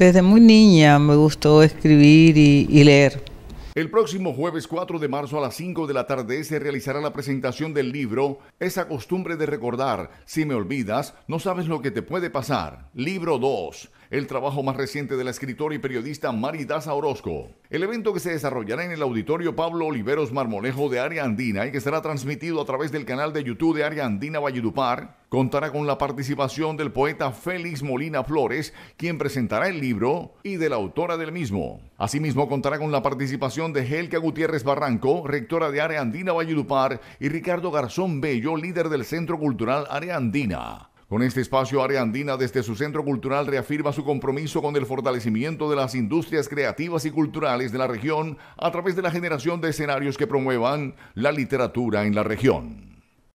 desde muy niña me gustó escribir y, leer. El próximo jueves 4 de marzo a las 5 de la tarde se realizará la presentación del libro Esa costumbre de recordar, si me olvidas, no sabes lo que te puede pasar. Libro 2, el trabajo más reciente de la escritora y periodista Mari Orozco. El evento que se desarrollará en el auditorio Pablo Oliveros Marmolejo de Área Andina y que será transmitido a través del canal de YouTube de Área Andina Valledupar contará con la participación del poeta Félix Molina Flores, quien presentará el libro, y de la autora del mismo. Asimismo, contará con la participación de Helga Gutiérrez Barranco, rectora de Areandina Andina Valledupar, y Ricardo Garzón Bello, líder del Centro Cultural Areandina. Con este espacio, Areandina, desde su centro cultural reafirma su compromiso con el fortalecimiento de las industrias creativas y culturales de la región a través de la generación de escenarios que promuevan la literatura en la región.